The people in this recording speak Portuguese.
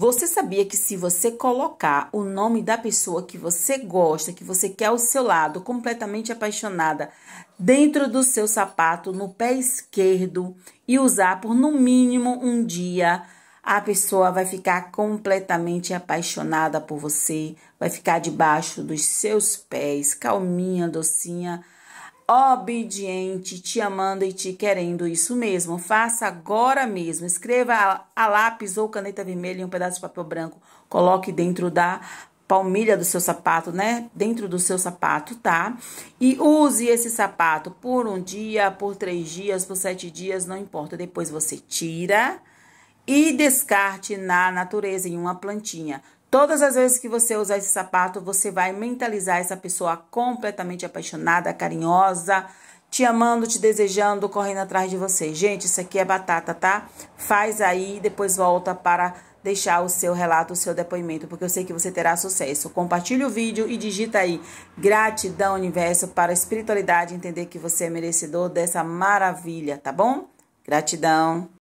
Você sabia que se você colocar o nome da pessoa que você gosta, que você quer ao seu lado, completamente apaixonada, dentro do seu sapato, no pé esquerdo, e usar por no mínimo um dia, a pessoa vai ficar completamente apaixonada por você, vai ficar debaixo dos seus pés, calminha, docinha obediente, te amando e te querendo. Isso mesmo, faça agora mesmo. Escreva a, a lápis ou caneta vermelha em um pedaço de papel branco. Coloque dentro da palmilha do seu sapato, né? Dentro do seu sapato, tá? E use esse sapato por um dia, por três dias, por sete dias, não importa. Depois você tira e descarte na natureza, em uma plantinha. Todas as vezes que você usar esse sapato, você vai mentalizar essa pessoa completamente apaixonada, carinhosa, te amando, te desejando, correndo atrás de você. Gente, isso aqui é batata, tá? Faz aí, e depois volta para deixar o seu relato, o seu depoimento, porque eu sei que você terá sucesso. Compartilhe o vídeo e digita aí gratidão universo para a espiritualidade entender que você é merecedor dessa maravilha, tá bom? Gratidão.